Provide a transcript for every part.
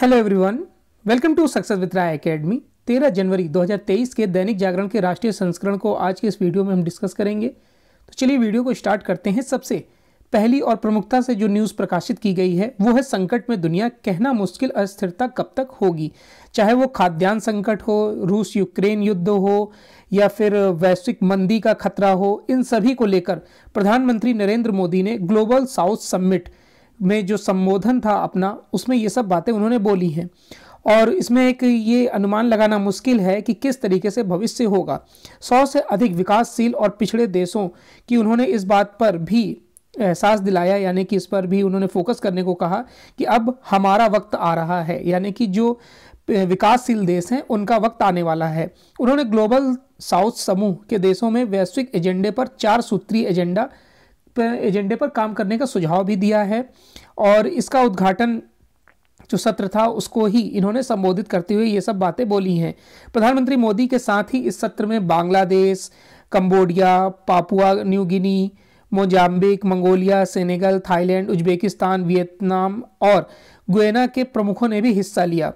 hello everyone welcome to success with Rai academy 13 जनवरी 2023 के दैनिक जागरण के राष्ट्रीय संस्करण को आज के इस वीडियो में हम डिस्कस करेंगे तो चलिए वीडियो को स्टार्ट करते हैं सबसे पहली और प्रमुखता से जो न्यूज़ प्रकाशित की गई है वो है संकट में दुनिया कहना मुश्किल अस्थिरता कब तक होगी चाहे वो खाद्यान्न संकट हो रूस यूक्रेन युद्ध हो या फिर वैश्विक मंदी का खतरा हो इन सभी को लेकर प्रधानमंत्री नरेंद्र मोदी ने ग्लोबल साउथ समिट में जो संबोधन था अपना उसमें ये सब बातें उन्होंने बोली हैं और इसमें एक ये अनुमान लगाना मुश्किल है कि किस तरीके से भविष्य होगा सौ से अधिक विकासशील और पिछड़े देशों की उन्होंने इस बात पर भी एहसास दिलाया यानी कि इस पर भी उन्होंने फोकस करने को कहा कि अब हमारा वक्त आ रहा है यानी कि जो विकासशील देश हैं उनका वक्त आने वाला है उन्होंने ग्लोबल साउथ समूह के देशों में वैश्विक एजेंडे पर चार सूत्रीय एजेंडा एजेंडे पर काम करने का सुझाव भी दिया है और इसका उद्घाटन जो सत्र था उसको ही इन्होंने संबोधित करते हुए ये सब बातें बोली हैं प्रधानमंत्री मोदी के साथ ही इस सत्र में Bangladesh Cambodia Papua New Guinea Mozambique Mongolia Senegal Thailand Uzbekistan Vietnam और गुएना के प्रमुखों ने भी हिस्सा लिया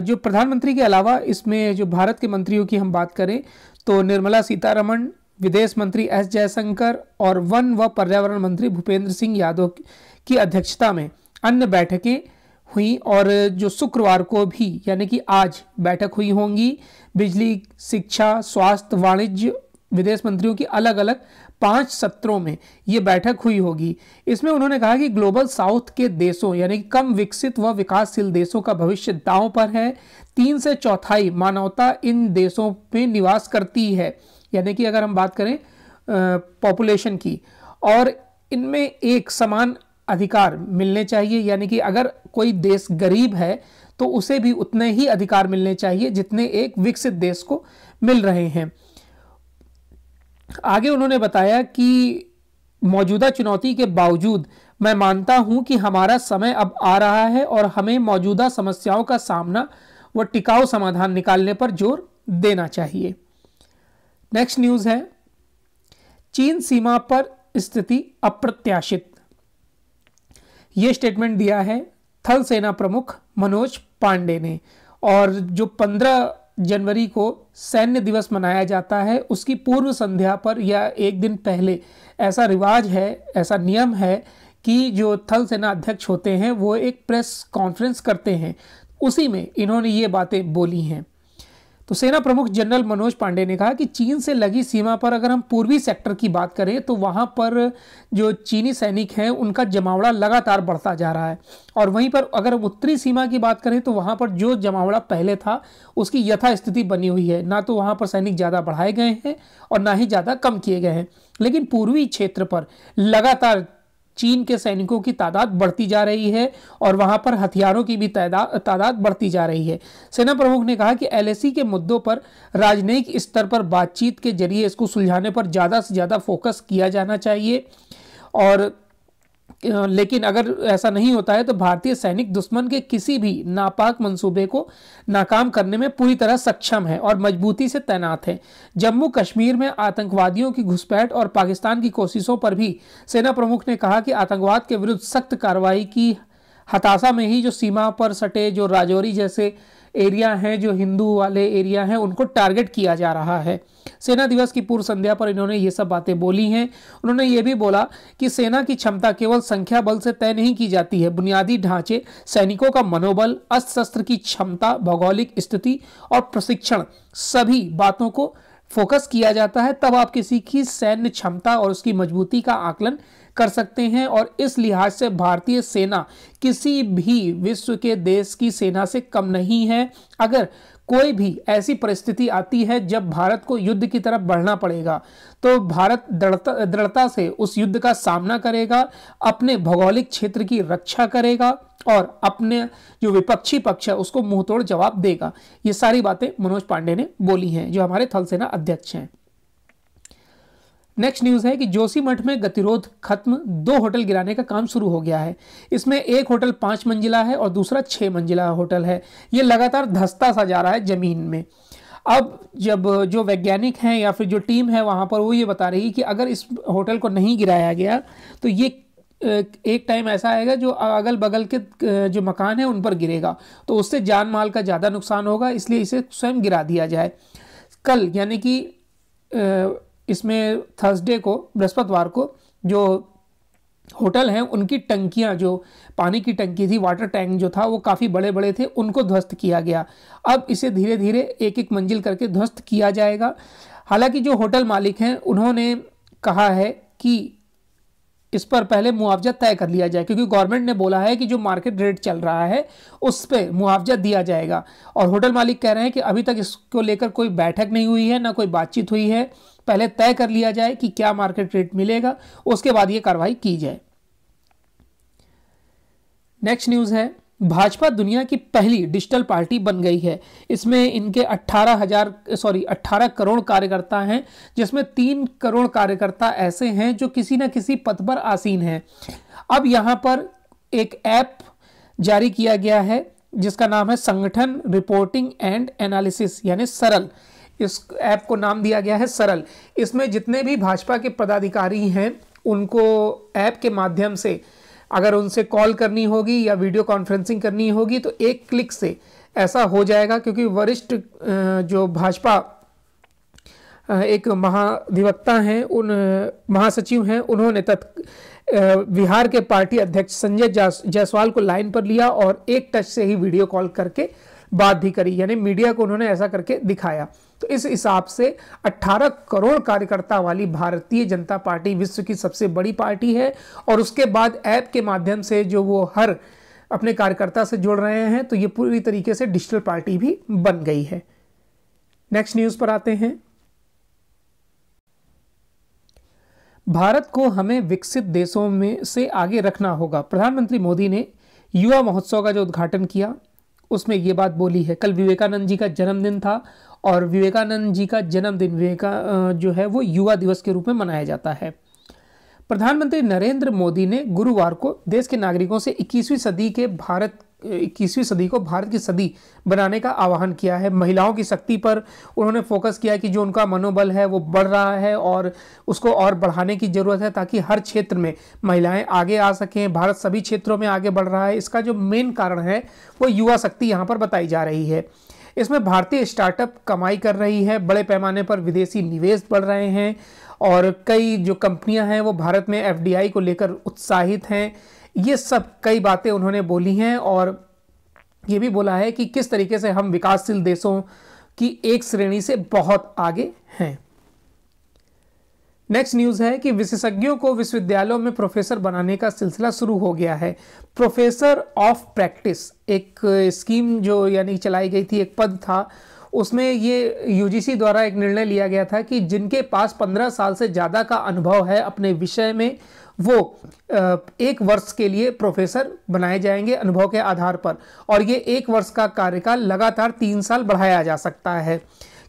जो प्रधानमंत्री के अलावा इसमें जो भारत के मंत्रियों की हम बात करें तो निर्मला सीतारमण विदेश मंत्री एस जयशंकर और वन व पर्यावरण मंत्री भूपेंद्र सिंह यादव की अध्यक्षता में अन्य बैठकें हुई और जो शुक्रवार को भी यानी कि आज बैठक हुई होंगी बिजली शिक्षा स्वास्थ्य वाणिज्य विदेश मंत्रियों की अलग अलग पांच सत्रों में ये बैठक हुई होगी इसमें उन्होंने कहा कि ग्लोबल साउथ के देशों यानी कम विकसित व विकासशील देशों का भविष्य दांव पर है तीन से चौथाई मानवता इन देशों में निवास करती है यानी कि अगर हम बात करें पॉपुलेशन की और इनमें एक समान अधिकार मिलने चाहिए यानी कि अगर कोई देश गरीब है तो उसे भी उतने ही अधिकार मिलने चाहिए जितने एक विकसित देश को मिल रहे हैं आगे उन्होंने बताया कि मौजूदा चुनौती के बावजूद मैं मानता हूं कि हमारा समय अब आ रहा है और हमें मौजूदा समस्याओं का सामना व टिकाऊ समाधान निकालने पर जोर देना चाहिए नेक्स्ट न्यूज है चीन सीमा पर स्थिति अप्रत्याशित यह स्टेटमेंट दिया है थल सेना प्रमुख मनोज पांडे ने और जो 15 जनवरी को सैन्य दिवस मनाया जाता है उसकी पूर्व संध्या पर या एक दिन पहले ऐसा रिवाज है ऐसा नियम है कि जो थल सेना अध्यक्ष होते हैं वो एक प्रेस कॉन्फ्रेंस करते हैं उसी में इन्होंने ये बातें बोली हैं तो सेना प्रमुख जनरल मनोज पांडे ने कहा कि चीन से लगी सीमा पर अगर हम पूर्वी सेक्टर की बात करें तो वहाँ पर जो चीनी सैनिक हैं उनका जमावड़ा लगातार बढ़ता जा रहा है और वहीं पर अगर उत्तरी सीमा की बात करें तो वहाँ पर जो जमावड़ा पहले था उसकी यथास्थिति बनी हुई है ना तो वहाँ पर सैनिक ज़्यादा बढ़ाए गए हैं और ना ही ज़्यादा कम किए गए हैं लेकिन पूर्वी क्षेत्र पर लगातार चीन के सैनिकों की तादाद बढ़ती जा रही है और वहां पर हथियारों की भी तादाद तादाद बढ़ती जा रही है सेना प्रमुख ने कहा कि एलएसी के मुद्दों पर राजनयिक स्तर पर बातचीत के जरिए इसको सुलझाने पर ज़्यादा से ज़्यादा फोकस किया जाना चाहिए और लेकिन अगर ऐसा नहीं होता है तो भारतीय सैनिक दुश्मन के किसी भी नापाक मंसूबे को नाकाम करने में पूरी तरह सक्षम है और मजबूती से तैनात है जम्मू कश्मीर में आतंकवादियों की घुसपैठ और पाकिस्तान की कोशिशों पर भी सेना प्रमुख ने कहा कि आतंकवाद के विरुद्ध सख्त कार्रवाई की हताशा में ही जो सीमा पर सटे जो राजौरी जैसे एरिया हैं जो हिंदू वाले एरिया हैं उनको टारगेट किया जा रहा है सेना दिवस की पूर्व संध्या पर इन्होंने ये सब बातें बोली हैं उन्होंने ये भी बोला कि सेना की क्षमता केवल संख्या बल से तय नहीं की जाती है बुनियादी ढांचे सैनिकों का मनोबल अस्त्र शस्त्र की क्षमता भौगोलिक स्थिति और प्रशिक्षण सभी बातों को फोकस किया जाता है तब आप किसी की सैन्य क्षमता और उसकी मजबूती का आकलन कर सकते हैं और इस लिहाज से भारतीय सेना किसी भी विश्व के देश की सेना से कम नहीं है अगर कोई भी ऐसी परिस्थिति आती है जब भारत को युद्ध की तरफ बढ़ना पड़ेगा तो भारत दृढ़ता दृढ़ता से उस युद्ध का सामना करेगा अपने भौगोलिक क्षेत्र की रक्षा करेगा और अपने जो विपक्षी पक्ष है उसको मुंहतोड़ जवाब देगा ये सारी बातें मनोज पांडे ने बोली हैं जो हमारे थल सेना अध्यक्ष हैं नेक्स्ट न्यूज़ है कि जोशी मठ में गतिरोध खत्म दो होटल गिराने का काम शुरू हो गया है इसमें एक होटल पाँच मंजिला है और दूसरा छः मंजिला होटल है ये लगातार धस्ता सा जा रहा है ज़मीन में अब जब जो वैज्ञानिक हैं या फिर जो टीम है वहाँ पर वो ये बता रही कि अगर इस होटल को नहीं गिराया गया तो ये एक टाइम ऐसा आएगा जो अगल बगल के जो मकान है उन पर गिरेगा तो उससे जान माल का ज़्यादा नुकसान होगा इसलिए इसे स्वयं गिरा दिया जाए कल यानी कि इसमें थर्सडे को बृहस्पतिवार को जो होटल हैं उनकी टंकियां जो पानी की टंकी थी वाटर टैंक जो था वो काफ़ी बड़े बड़े थे उनको ध्वस्त किया गया अब इसे धीरे धीरे एक एक मंजिल करके ध्वस्त किया जाएगा हालांकि जो होटल मालिक हैं उन्होंने कहा है कि इस पर पहले मुआवजा तय कर लिया जाए क्योंकि गवर्नमेंट ने बोला है कि जो मार्केट रेट चल रहा है उस पर मुआवजा दिया जाएगा और होटल मालिक कह रहे हैं कि अभी तक इसको लेकर कोई बैठक नहीं हुई है ना कोई बातचीत हुई है पहले तय कर लिया जाए कि क्या मार्केट रेट मिलेगा उसके बाद ये कार्रवाई की जाए नेक्स्ट न्यूज़ है भाजपा दुनिया की पहली डिजिटल पार्टी बन गई है इसमें इनके अट्ठारह हजार सॉरी अट्ठारह करोड़ कार्यकर्ता हैं जिसमें तीन करोड़ कार्यकर्ता ऐसे हैं जो किसी न किसी पद पर आसीन हैं अब यहाँ पर एक ऐप जारी किया गया है जिसका नाम है संगठन रिपोर्टिंग एंड एनालिसिस यानी सरल इस ऐप को नाम दिया गया है सरल इसमें जितने भी भाजपा के पदाधिकारी हैं उनको ऐप के माध्यम से अगर उनसे कॉल करनी होगी या वीडियो कॉन्फ्रेंसिंग करनी होगी तो एक क्लिक से ऐसा हो जाएगा क्योंकि वरिष्ठ जो भाजपा एक महाधिवक्ता हैं उन महासचिव हैं उन्होंने तत् बिहार के पार्टी अध्यक्ष संजय जायसवाल को लाइन पर लिया और एक टच से ही वीडियो कॉल करके बात भी करी यानी मीडिया को उन्होंने ऐसा करके दिखाया तो इस हिसाब से 18 करोड़ कार्यकर्ता वाली भारतीय जनता पार्टी विश्व की सबसे बड़ी पार्टी है और उसके बाद ऐप के माध्यम से जो वो हर अपने कार्यकर्ता से जुड़ रहे हैं तो ये पूरी तरीके से डिजिटल पार्टी भी बन गई है नेक्स्ट न्यूज़ पर आते हैं भारत को हमें विकसित देशों में से आगे रखना होगा प्रधानमंत्री मोदी ने युवा महोत्सव का जो उद्घाटन किया उसमें ये बात बोली है कल विवेकानंद जी का जन्मदिन था और विवेकानंद जी का जन्मदिन विवेका जो है वो युवा दिवस के रूप में मनाया जाता है प्रधानमंत्री नरेंद्र मोदी ने गुरुवार को देश के नागरिकों से 21वीं सदी के भारत इक्कीसवीं सदी को भारत की सदी बनाने का आह्वान किया है महिलाओं की शक्ति पर उन्होंने फोकस किया कि जो उनका मनोबल है वो बढ़ रहा है और उसको और बढ़ाने की ज़रूरत है ताकि हर क्षेत्र में महिलाएं आगे आ सकें भारत सभी क्षेत्रों में आगे बढ़ रहा है इसका जो मेन कारण है वो युवा शक्ति यहाँ पर बताई जा रही है इसमें भारतीय स्टार्टअप कमाई कर रही है बड़े पैमाने पर विदेशी निवेश बढ़ रहे हैं और कई जो कंपनियां हैं वो भारत में एफडीआई को लेकर उत्साहित हैं ये सब कई बातें उन्होंने बोली हैं और ये भी बोला है कि किस तरीके से हम विकासशील देशों की एक श्रेणी से बहुत आगे हैं नेक्स्ट न्यूज़ है कि विशेषज्ञों को विश्वविद्यालयों में प्रोफेसर बनाने का सिलसिला शुरू हो गया है प्रोफेसर ऑफ प्रैक्टिस एक स्कीम जो यानी चलाई गई थी एक पद था उसमें ये यूजीसी द्वारा एक निर्णय लिया गया था कि जिनके पास पंद्रह साल से ज़्यादा का अनुभव है अपने विषय में वो एक वर्ष के लिए प्रोफेसर बनाए जाएंगे अनुभव के आधार पर और ये एक वर्ष का कार्यकाल लगातार तीन साल बढ़ाया जा सकता है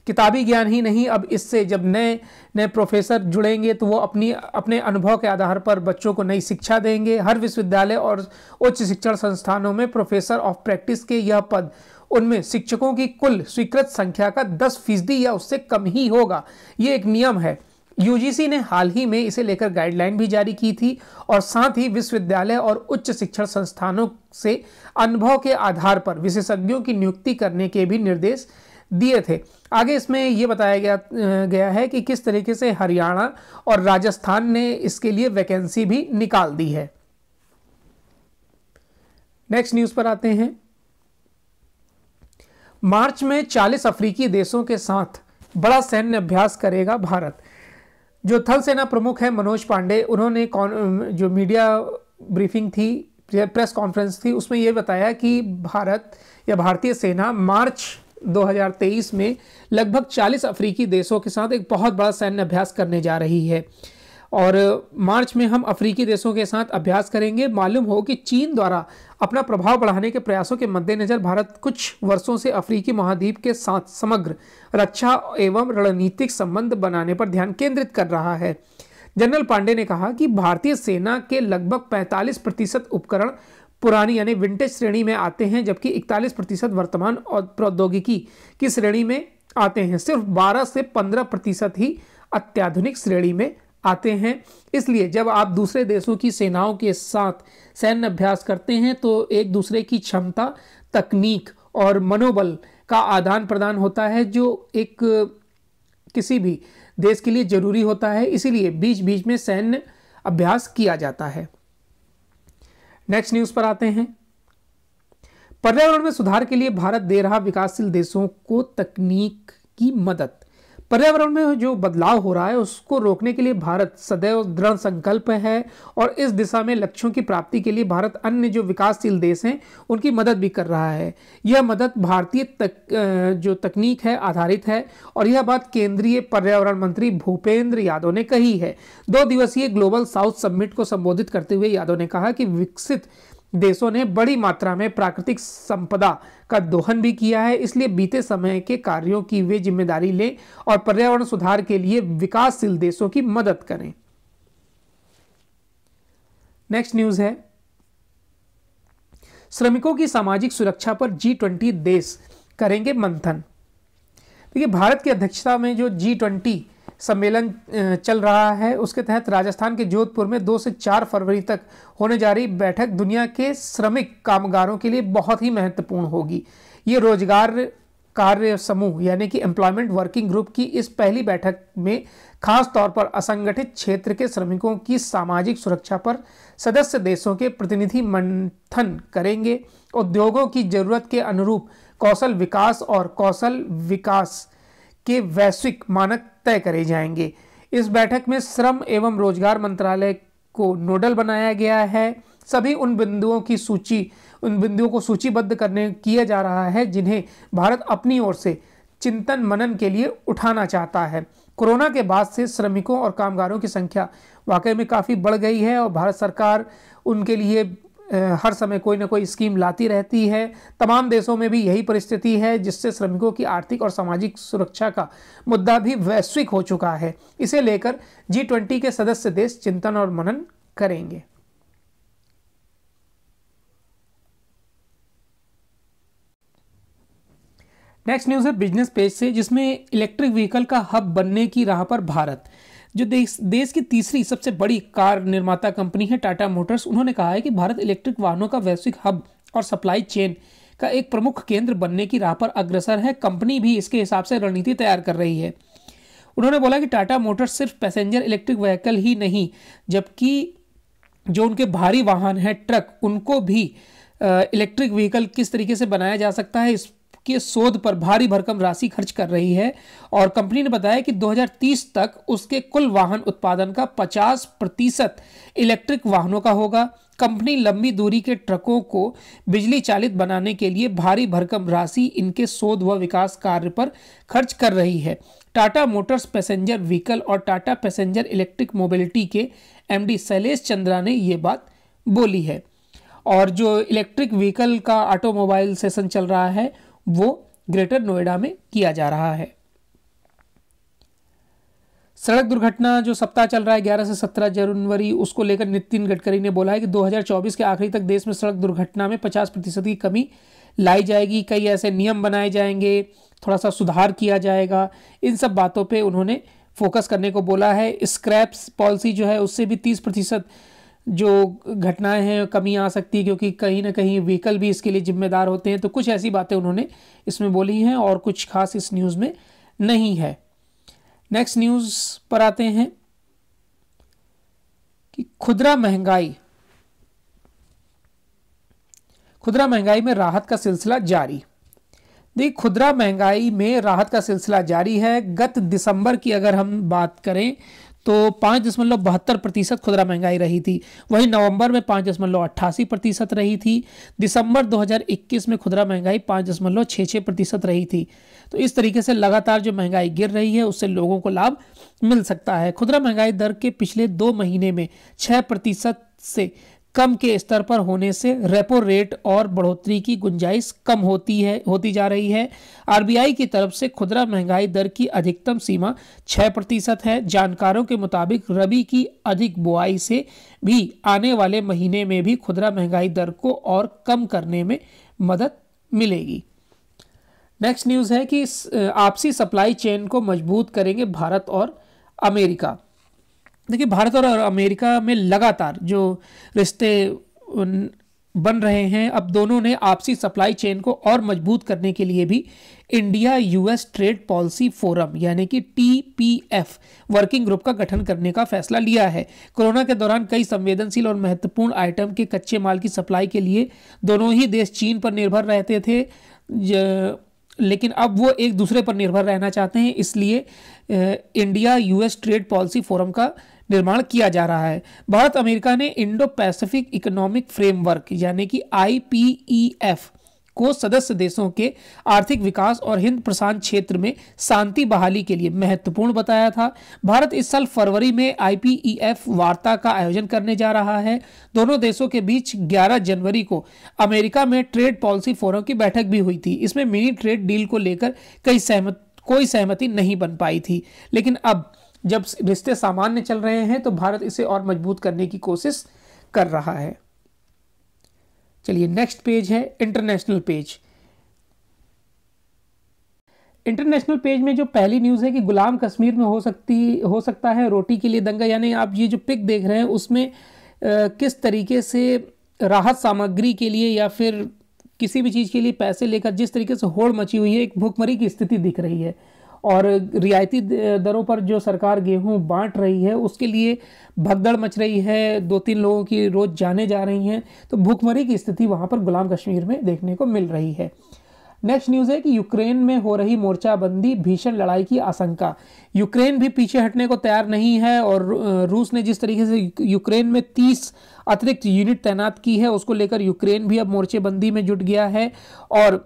किताबी ज्ञान ही नहीं अब इससे जब नए नए प्रोफेसर जुड़ेंगे तो वो अपनी अपने अनुभव के आधार पर बच्चों को नई शिक्षा देंगे हर विश्वविद्यालय और उच्च शिक्षण संस्थानों में प्रोफेसर ऑफ प्रैक्टिस के यह पद उनमें शिक्षकों की कुल स्वीकृत संख्या का दस फीसदी या उससे कम ही होगा ये एक नियम है यूजीसी ने हाल ही में इसे लेकर गाइडलाइन भी जारी की थी और साथ ही विश्वविद्यालय और उच्च शिक्षण संस्थानों से अनुभव के आधार पर विशेषज्ञों की नियुक्ति करने के भी निर्देश दिए थे आगे इसमें यह बताया गया गया है कि किस तरीके से हरियाणा और राजस्थान ने इसके लिए वैकेंसी भी निकाल दी है नेक्स्ट न्यूज़ पर आते हैं मार्च में 40 अफ्रीकी देशों के साथ बड़ा सैन्य अभ्यास करेगा भारत जो थल सेना प्रमुख है मनोज पांडे उन्होंने जो मीडिया ब्रीफिंग थी प्रेस कॉन्फ्रेंस थी उसमें यह बताया कि भारत या भारतीय सेना मार्च 2023 में लगभग 40 अफ्रीकी देशों के साथ एक बहुत बड़ा सैन्य अभ्यास करने जा रही है और मार्च में हम अफ्रीकी देशों के साथ अभ्यास करेंगे मालूम हो कि चीन द्वारा अपना प्रभाव बढ़ाने के प्रयासों के मद्देनज़र भारत कुछ वर्षों से अफ्रीकी महाद्वीप के साथ समग्र रक्षा एवं रणनीतिक संबंध बनाने पर ध्यान केंद्रित कर रहा है जनरल पांडे ने कहा कि भारतीय सेना के लगभग 45 प्रतिशत उपकरण पुरानी यानी विंटेज श्रेणी में आते हैं जबकि 41 प्रतिशत वर्तमान और प्रौद्योगिकी की श्रेणी में आते हैं सिर्फ 12 से 15 प्रतिशत ही अत्याधुनिक श्रेणी में आते हैं इसलिए जब आप दूसरे देशों की सेनाओं के साथ सैन्य अभ्यास करते हैं तो एक दूसरे की क्षमता तकनीक और मनोबल का आदान प्रदान होता है जो एक किसी भी देश के लिए जरूरी होता है इसीलिए बीच बीच में सैन्य अभ्यास किया जाता है नेक्स्ट न्यूज़ पर आते हैं पर्यावरण में सुधार के लिए भारत दे रहा विकासशील देशों को तकनीक की मदद पर्यावरण में जो बदलाव हो रहा है उसको रोकने के लिए भारत सदैव दृढ़ संकल्प है और इस दिशा में लक्ष्यों की प्राप्ति के लिए भारत अन्य जो विकासशील देश हैं उनकी मदद भी कर रहा है यह मदद भारतीय तक जो तकनीक है आधारित है और यह बात केंद्रीय पर्यावरण मंत्री भूपेंद्र यादव ने कही है दो दिवसीय ग्लोबल साउथ समिट को संबोधित करते हुए यादव ने कहा कि विकसित देशों ने बड़ी मात्रा में प्राकृतिक संपदा का दोहन भी किया है इसलिए बीते समय के कार्यों की वे जिम्मेदारी लें और पर्यावरण सुधार के लिए विकासशील देशों की मदद करें नेक्स्ट न्यूज है श्रमिकों की सामाजिक सुरक्षा पर जी ट्वेंटी देश करेंगे मंथन देखिए भारत की अध्यक्षता में जो जी ट्वेंटी सम्मेलन चल रहा है उसके तहत राजस्थान के जोधपुर में दो से चार फरवरी तक होने जा रही बैठक दुनिया के श्रमिक कामगारों के लिए बहुत ही महत्वपूर्ण होगी ये रोजगार कार्य समूह यानी कि एम्प्लॉयमेंट वर्किंग ग्रुप की इस पहली बैठक में खास तौर पर असंगठित क्षेत्र के श्रमिकों की सामाजिक सुरक्षा पर सदस्य देशों के प्रतिनिधि मंथन करेंगे उद्योगों की जरूरत के अनुरूप कौशल विकास और कौशल विकास के वैश्विक मानक तय करे जाएंगे इस बैठक में श्रम एवं रोजगार मंत्रालय को नोडल बनाया गया है सभी उन बिंदुओं की सूची उन बिंदुओं को सूचीबद्ध करने किया जा रहा है जिन्हें भारत अपनी ओर से चिंतन मनन के लिए उठाना चाहता है कोरोना के बाद से श्रमिकों और कामगारों की संख्या वाकई में काफ़ी बढ़ गई है और भारत सरकार उनके लिए हर समय कोई ना कोई स्कीम लाती रहती है तमाम देशों में भी यही परिस्थिति है जिससे श्रमिकों की आर्थिक और सामाजिक सुरक्षा का मुद्दा भी वैश्विक हो चुका है इसे लेकर जी ट्वेंटी के सदस्य देश चिंतन और मनन करेंगे नेक्स्ट न्यूज़ है बिजनेस पेज से जिसमें इलेक्ट्रिक व्हीकल का हब बनने की राह पर भारत जो देश देश की तीसरी सबसे बड़ी कार निर्माता कंपनी है टाटा मोटर्स उन्होंने कहा है कि भारत इलेक्ट्रिक वाहनों का वैश्विक हब और सप्लाई चेन का एक प्रमुख केंद्र बनने की राह पर अग्रसर है कंपनी भी इसके हिसाब से रणनीति तैयार कर रही है उन्होंने बोला कि टाटा मोटर्स सिर्फ पैसेंजर इलेक्ट्रिक व्हीकल ही नहीं जबकि जो उनके भारी वाहन हैं ट्रक उनको भी इलेक्ट्रिक व्हीकल किस तरीके से बनाया जा सकता है इस के शोध पर भारी भरकम राशि खर्च कर रही है और कंपनी ने बताया कि 2030 तक उसके कुल वाहन उत्पादन का 50 प्रतिशत इलेक्ट्रिक वाहनों का होगा कंपनी लंबी दूरी के ट्रकों को बिजली चालित बनाने के लिए भारी भरकम राशि इनके शोध व विकास कार्य पर खर्च कर रही है टाटा मोटर्स पैसेंजर व्हीकल और टाटा पैसेंजर इलेक्ट्रिक मोबिलिटी के एमडी शैलेश चंद्रा ने ये बात बोली है और जो इलेक्ट्रिक व्हीकल का ऑटोमोबाइल सेशन चल रहा है वो ग्रेटर नोएडा में किया जा रहा है सड़क दुर्घटना जो सप्ताह चल रहा है 11 से 17 जनवरी उसको लेकर नितिन गडकरी ने बोला है कि 2024 के आखिरी तक देश में सड़क दुर्घटना में 50 प्रतिशत की कमी लाई जाएगी कई ऐसे नियम बनाए जाएंगे थोड़ा सा सुधार किया जाएगा इन सब बातों पे उन्होंने फोकस करने को बोला है स्क्रैप्स पॉलिसी जो है उससे भी तीस प्रतिशत जो घटनाएं हैं कमी आ सकती है क्योंकि कहीं ना कहीं व्हीकल भी इसके लिए जिम्मेदार होते हैं तो कुछ ऐसी बातें उन्होंने इसमें बोली हैं और कुछ खास इस न्यूज़ में नहीं है नेक्स्ट न्यूज़ पर आते हैं कि खुदरा महंगाई खुदरा महंगाई में राहत का सिलसिला जारी देखिए खुदरा महंगाई में राहत का सिलसिला जारी है गत दिसंबर की अगर हम बात करें तो पाँच दशमलव बहत्तर प्रतिशत खुदरा महंगाई रही थी वहीं नवंबर में पाँच दशमलव अट्ठासी प्रतिशत रही थी दिसंबर 2021 में खुदरा महंगाई पाँच दशमलव छः छः प्रतिशत रही थी तो इस तरीके से लगातार जो महंगाई गिर रही है उससे लोगों को लाभ मिल सकता है खुदरा महंगाई दर के पिछले दो महीने में छः प्रतिशत से कम के स्तर पर होने से रेपो रेट और बढ़ोतरी की गुंजाइश कम होती है होती जा रही है आरबीआई की तरफ से खुदरा महंगाई दर की अधिकतम सीमा 6 प्रतिशत है जानकारों के मुताबिक रबी की अधिक बुआई से भी आने वाले महीने में भी खुदरा महंगाई दर को और कम करने में मदद मिलेगी नेक्स्ट न्यूज़ है कि आपसी सप्लाई चेन को मजबूत करेंगे भारत और अमेरिका देखिए भारत और अमेरिका में लगातार जो रिश्ते बन रहे हैं अब दोनों ने आपसी सप्लाई चेन को और मजबूत करने के लिए भी India US trade policy forum यानी कि टीपीएफ वर्किंग ग्रुप का गठन करने का फैसला लिया है कोरोना के दौरान कई संवेदनशील और महत्वपूर्ण आइटम के कच्चे माल की सप्लाई के लिए दोनों ही देश चीन पर निर्भर रहते थे लेकिन अब वो एक दूसरे पर निर्भर रहना चाहते हैं इसलिए India US trade policy forum का निर्माण किया जा रहा है भारत अमेरिका ने इंडो पैसिफिक इकोनॉमिक फ्रेमवर्क यानी कि आईपीईएफ e को सदस्य देशों के आर्थिक विकास और हिंद प्रशांत क्षेत्र में शांति बहाली के लिए महत्वपूर्ण बताया था भारत इस साल फरवरी में आईपीईएफ e वार्ता का आयोजन करने जा रहा है दोनों देशों के बीच 11 जनवरी को अमेरिका में ट्रेड पॉलिसी फोरम की बैठक भी हुई थी इसमें मिनी ट्रेड डील को लेकर कई सहमत कोई सहमति नहीं बन पाई थी लेकिन अब जब रिश्ते सामान्य चल रहे हैं तो भारत इसे और मजबूत करने की कोशिश कर रहा है चलिए नेक्स्ट पेज है इंटरनेशनल पेज इंटरनेशनल पेज में जो पहली न्यूज़ है कि गुलाम कश्मीर में हो सकती हो सकता है रोटी के लिए दंगा यानी आप ये जो पिक देख रहे हैं उसमें आ, किस तरीके से राहत सामग्री के लिए या फिर किसी भी चीज़ के लिए पैसे लेकर जिस तरीके से होड़ मची हुई है एक भूखमरी की स्थिति दिख रही है और रियायती दरों पर जो सरकार गेहूं बांट रही है उसके लिए भगदड़ मच रही है दो तीन लोगों की रोज़ जाने जा रही हैं तो भूखमरी की स्थिति वहाँ पर गुलाम कश्मीर में देखने को मिल रही है नेक्स्ट न्यूज़ है कि यूक्रेन में हो रही मोर्चाबंदी भीषण लड़ाई की आशंका यूक्रेन भी पीछे हटने को तैयार नहीं है और रूस ने जिस तरीके से यूक्रेन में 30 अतिरिक्त यूनिट तैनात की है उसको लेकर यूक्रेन भी अब मोर्चेबंदी में जुट गया है और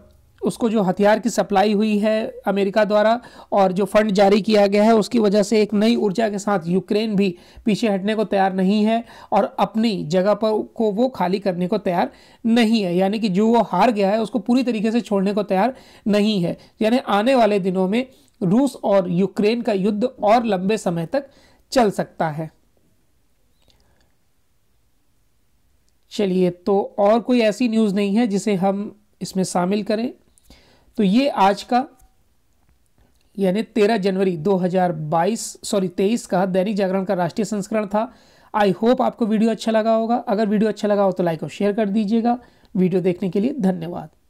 उसको जो हथियार की सप्लाई हुई है अमेरिका द्वारा और जो फंड जारी किया गया है उसकी वजह से एक नई ऊर्जा के साथ यूक्रेन भी पीछे हटने को तैयार नहीं है और अपनी जगह पर को वो खाली करने को तैयार नहीं है यानी कि जो वो हार गया है उसको पूरी तरीके से छोड़ने को तैयार नहीं है यानी आने वाले दिनों में रूस और यूक्रेन का युद्ध और लंबे समय तक चल सकता है चलिए तो और कोई ऐसी न्यूज़ नहीं है जिसे हम इसमें शामिल करें तो ये आज का यानी तेरह जनवरी 2022 सॉरी तेईस का दैनिक जागरण का राष्ट्रीय संस्करण था आई होप आपको वीडियो अच्छा लगा होगा अगर वीडियो अच्छा लगा हो तो लाइक और शेयर कर दीजिएगा वीडियो देखने के लिए धन्यवाद